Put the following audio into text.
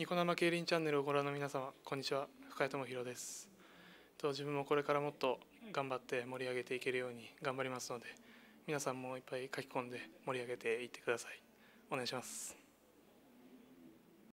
ニコ生競輪チャンネルをご覧の皆様こんにちは深谷智弘ですと自分もこれからもっと頑張って盛り上げていけるように頑張りますので皆さんもいっぱい書き込んで盛り上げていってくださいお願いします